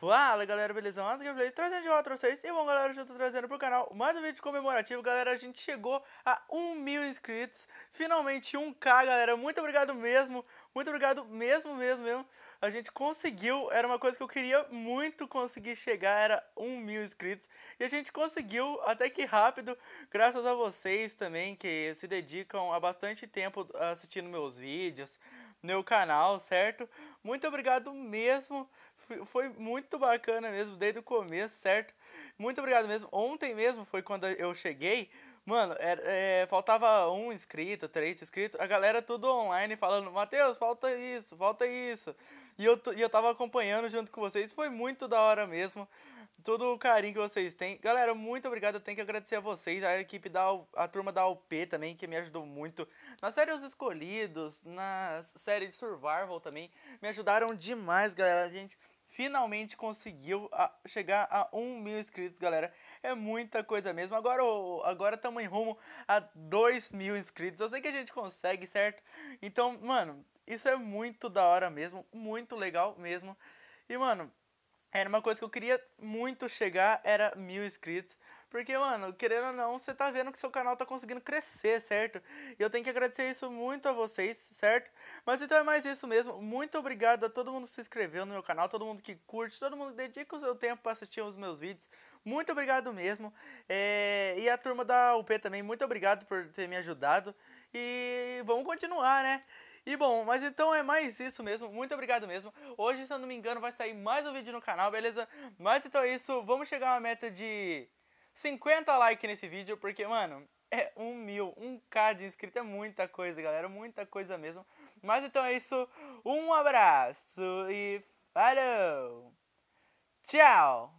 Fala galera, beleza? Mas Gameplay trazendo de volta pra vocês E bom galera, hoje eu tô trazendo pro canal mais um vídeo comemorativo Galera, a gente chegou a 1 mil inscritos Finalmente 1k galera, muito obrigado mesmo Muito obrigado mesmo, mesmo, mesmo A gente conseguiu, era uma coisa que eu queria muito conseguir chegar Era 1 mil inscritos E a gente conseguiu, até que rápido Graças a vocês também que se dedicam há bastante tempo assistindo meus vídeos meu canal, certo? Muito obrigado mesmo. Foi muito bacana mesmo desde o começo, certo? Muito obrigado mesmo. Ontem mesmo foi quando eu cheguei. Mano, é, é, faltava um inscrito, três inscritos, a galera tudo online falando, Matheus, falta isso, falta isso. E eu, e eu tava acompanhando junto com vocês, foi muito da hora mesmo. Todo o carinho que vocês têm. Galera, muito obrigado, eu tenho que agradecer a vocês, a equipe da a turma da UP também, que me ajudou muito. Na série Os Escolhidos, na série de Survival também, me ajudaram demais, galera. A gente finalmente conseguiu a ah, chegar a 1 mil inscritos, galera. É muita coisa mesmo. Agora agora estamos em rumo a 2 mil inscritos. Eu sei que a gente consegue, certo? Então, mano, isso é muito da hora mesmo. Muito legal mesmo. E, mano, era uma coisa que eu queria muito chegar, era mil inscritos. Porque, mano, querendo ou não, você tá vendo que seu canal tá conseguindo crescer, certo? E eu tenho que agradecer isso muito a vocês, certo? Mas então é mais isso mesmo. Muito obrigado a todo mundo que se inscreveu no meu canal, todo mundo que curte, todo mundo que dedica o seu tempo pra assistir os meus vídeos. Muito obrigado mesmo. É... E a turma da UP também, muito obrigado por ter me ajudado. E vamos continuar, né? E bom, mas então é mais isso mesmo. Muito obrigado mesmo. Hoje, se eu não me engano, vai sair mais um vídeo no canal, beleza? Mas então é isso. Vamos chegar a uma meta de 50 likes nesse vídeo, porque, mano, é um mil, um K de inscrito, é muita coisa, galera, muita coisa mesmo. Mas então é isso, um abraço e falou! Tchau!